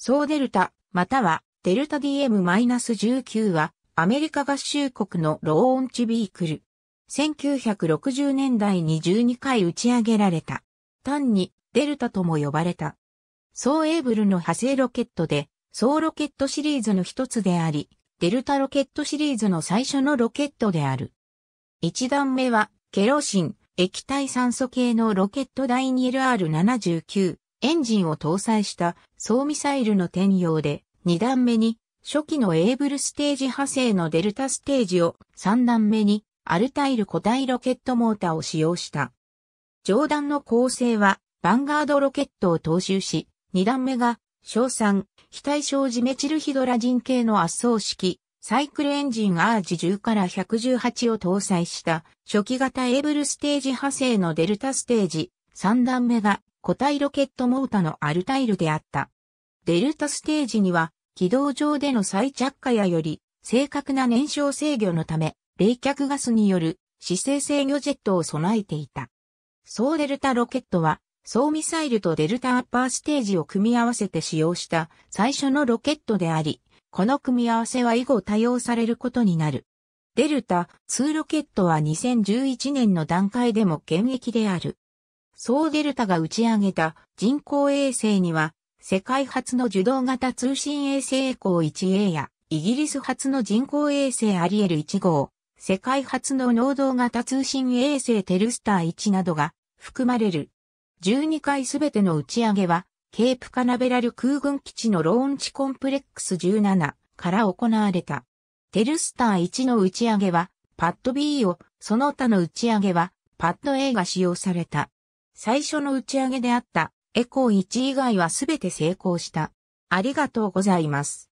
総デルタ、またはデルタ DM-19 はアメリカ合衆国のローンチビークル。1960年代に12回打ち上げられた。単にデルタとも呼ばれた。総エーブルの派生ロケットで、総ロケットシリーズの一つであり、デルタロケットシリーズの最初のロケットである。一段目は、ケロシン、液体酸素系のロケット第 2LR79、エンジンを搭載した総ミサイルの転用で、2段目に初期のエーブルステージ派生のデルタステージを3段目にアルタイル固体ロケットモーターを使用した。上段の構成はバンガードロケットを踏襲し、2段目が硝酸、非対称ジメチルヒドラジン系の圧送式、サイクルエンジンアージ10から118を搭載した初期型エーブルステージ派生のデルタステージ、3段目が固体ロケットモータのアルタイルであった。デルタステージには、軌道上での再着火やより、正確な燃焼制御のため、冷却ガスによる姿勢制御ジェットを備えていた。総デルタロケットは、総ミサイルとデルタアッパーステージを組み合わせて使用した最初のロケットであり、この組み合わせは以後多用されることになる。デルタ2ロケットは2011年の段階でも現役である。総デルタが打ち上げた人工衛星には、世界初の受動型通信衛星エコー 1A や、イギリス初の人工衛星アリエル1号、世界初の能動型通信衛星テルスター1などが含まれる。12回すべての打ち上げは、ケープカナベラル空軍基地のローンチコンプレックス17から行われた。テルスター1の打ち上げは、パッド B を、その他の打ち上げは、パッド A が使用された。最初の打ち上げであったエコー1以外はすべて成功した。ありがとうございます。